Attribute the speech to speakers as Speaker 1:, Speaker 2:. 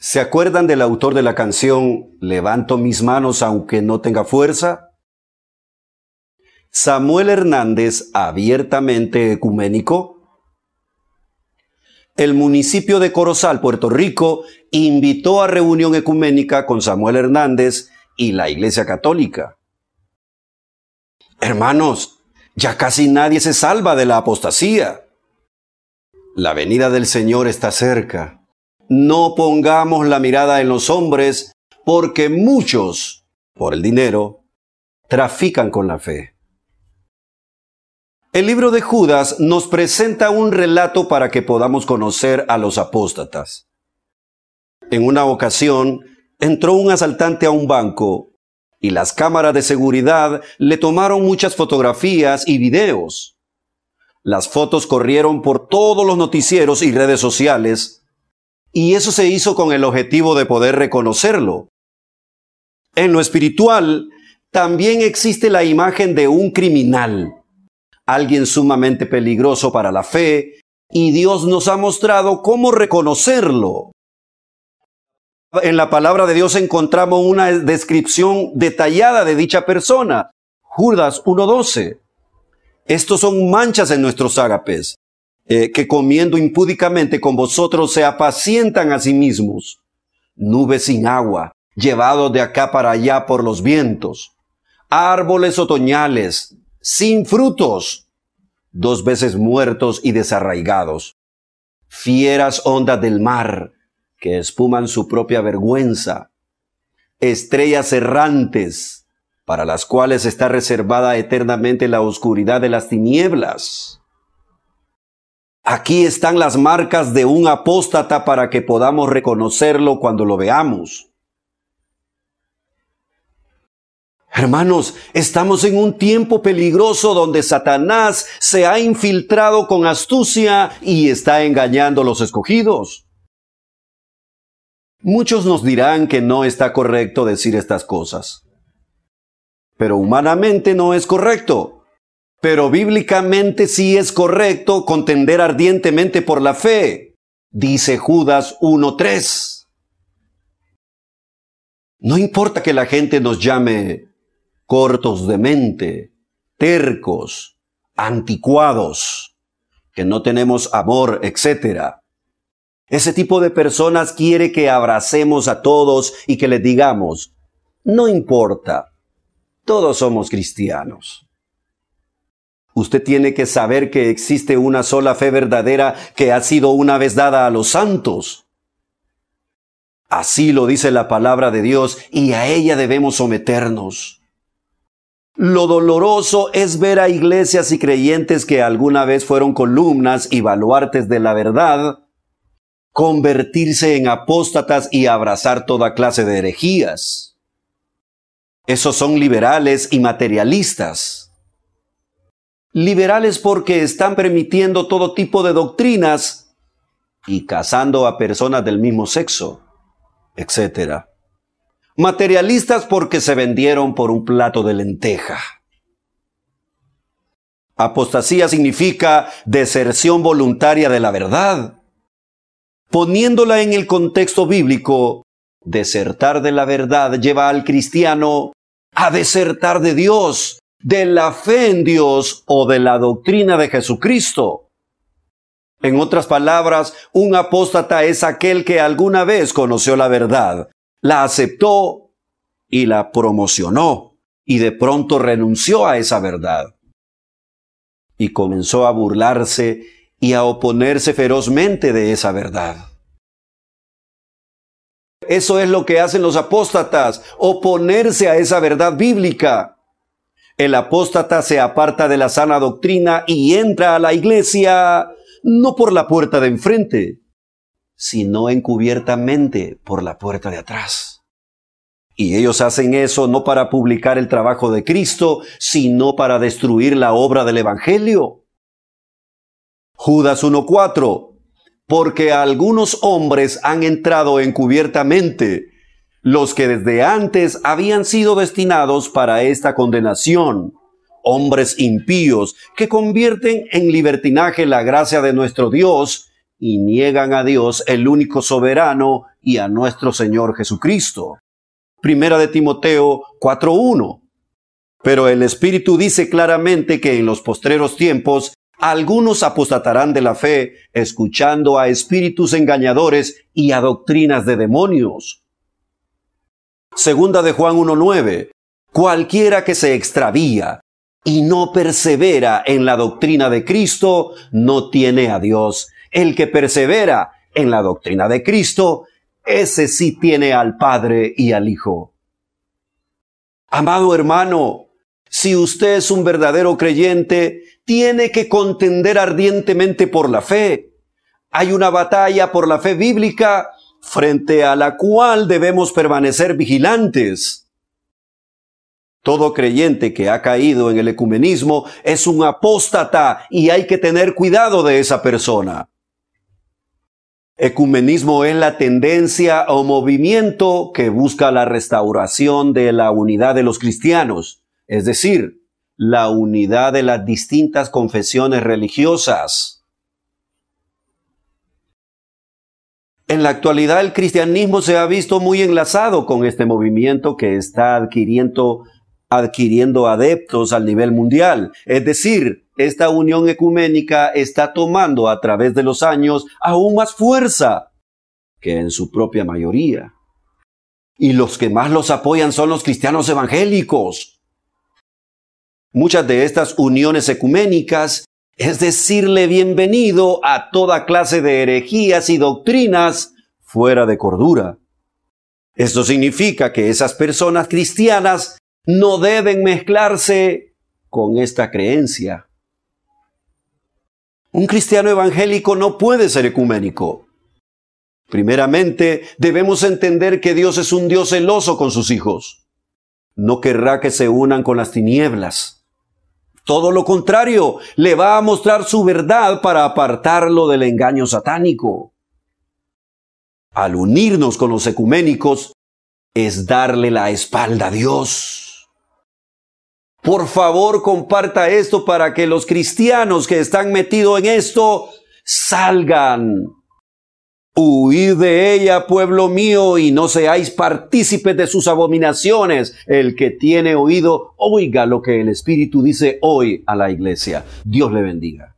Speaker 1: ¿Se acuerdan del autor de la canción Levanto mis manos aunque no tenga fuerza? Samuel Hernández, abiertamente ecuménico. El municipio de Corozal, Puerto Rico, invitó a reunión ecuménica con Samuel Hernández y la Iglesia Católica. Hermanos, ya casi nadie se salva de la apostasía. La venida del Señor está cerca no pongamos la mirada en los hombres, porque muchos, por el dinero, trafican con la fe. El libro de Judas nos presenta un relato para que podamos conocer a los apóstatas. En una ocasión, entró un asaltante a un banco y las cámaras de seguridad le tomaron muchas fotografías y videos. Las fotos corrieron por todos los noticieros y redes sociales y eso se hizo con el objetivo de poder reconocerlo. En lo espiritual también existe la imagen de un criminal, alguien sumamente peligroso para la fe, y Dios nos ha mostrado cómo reconocerlo. En la palabra de Dios encontramos una descripción detallada de dicha persona. Judas 1.12. Estos son manchas en nuestros ágapes. Eh, que comiendo impúdicamente con vosotros se apacientan a sí mismos, nubes sin agua, llevados de acá para allá por los vientos, árboles otoñales, sin frutos, dos veces muertos y desarraigados, fieras ondas del mar, que espuman su propia vergüenza, estrellas errantes, para las cuales está reservada eternamente la oscuridad de las tinieblas, Aquí están las marcas de un apóstata para que podamos reconocerlo cuando lo veamos. Hermanos, estamos en un tiempo peligroso donde Satanás se ha infiltrado con astucia y está engañando a los escogidos. Muchos nos dirán que no está correcto decir estas cosas, pero humanamente no es correcto pero bíblicamente sí es correcto contender ardientemente por la fe, dice Judas 1.3. No importa que la gente nos llame cortos de mente, tercos, anticuados, que no tenemos amor, etc. Ese tipo de personas quiere que abracemos a todos y que les digamos, no importa, todos somos cristianos. Usted tiene que saber que existe una sola fe verdadera que ha sido una vez dada a los santos. Así lo dice la palabra de Dios y a ella debemos someternos. Lo doloroso es ver a iglesias y creyentes que alguna vez fueron columnas y baluartes de la verdad, convertirse en apóstatas y abrazar toda clase de herejías. Esos son liberales y materialistas liberales porque están permitiendo todo tipo de doctrinas y casando a personas del mismo sexo, etc. Materialistas porque se vendieron por un plato de lenteja. Apostasía significa deserción voluntaria de la verdad. Poniéndola en el contexto bíblico, desertar de la verdad lleva al cristiano a desertar de Dios, de la fe en Dios o de la doctrina de Jesucristo. En otras palabras, un apóstata es aquel que alguna vez conoció la verdad, la aceptó y la promocionó, y de pronto renunció a esa verdad. Y comenzó a burlarse y a oponerse ferozmente de esa verdad. Eso es lo que hacen los apóstatas, oponerse a esa verdad bíblica. El apóstata se aparta de la sana doctrina y entra a la iglesia no por la puerta de enfrente, sino encubiertamente por la puerta de atrás. Y ellos hacen eso no para publicar el trabajo de Cristo, sino para destruir la obra del Evangelio. Judas 1.4 Porque algunos hombres han entrado encubiertamente los que desde antes habían sido destinados para esta condenación, hombres impíos que convierten en libertinaje la gracia de nuestro Dios y niegan a Dios el único soberano y a nuestro Señor Jesucristo. Primera de Timoteo 4.1. Pero el Espíritu dice claramente que en los postreros tiempos algunos apostatarán de la fe, escuchando a espíritus engañadores y a doctrinas de demonios Segunda de Juan 1.9. Cualquiera que se extravía y no persevera en la doctrina de Cristo, no tiene a Dios. El que persevera en la doctrina de Cristo, ese sí tiene al Padre y al Hijo. Amado hermano, si usted es un verdadero creyente, tiene que contender ardientemente por la fe. Hay una batalla por la fe bíblica frente a la cual debemos permanecer vigilantes. Todo creyente que ha caído en el ecumenismo es un apóstata y hay que tener cuidado de esa persona. Ecumenismo es la tendencia o movimiento que busca la restauración de la unidad de los cristianos, es decir, la unidad de las distintas confesiones religiosas. En la actualidad el cristianismo se ha visto muy enlazado con este movimiento que está adquiriendo, adquiriendo adeptos al nivel mundial. Es decir, esta unión ecuménica está tomando a través de los años aún más fuerza que en su propia mayoría. Y los que más los apoyan son los cristianos evangélicos. Muchas de estas uniones ecuménicas es decirle bienvenido a toda clase de herejías y doctrinas fuera de cordura. Esto significa que esas personas cristianas no deben mezclarse con esta creencia. Un cristiano evangélico no puede ser ecuménico. Primeramente, debemos entender que Dios es un Dios celoso con sus hijos. No querrá que se unan con las tinieblas. Todo lo contrario, le va a mostrar su verdad para apartarlo del engaño satánico. Al unirnos con los ecuménicos, es darle la espalda a Dios. Por favor, comparta esto para que los cristianos que están metidos en esto salgan Huid de ella, pueblo mío, y no seáis partícipes de sus abominaciones. El que tiene oído, oiga lo que el Espíritu dice hoy a la iglesia. Dios le bendiga.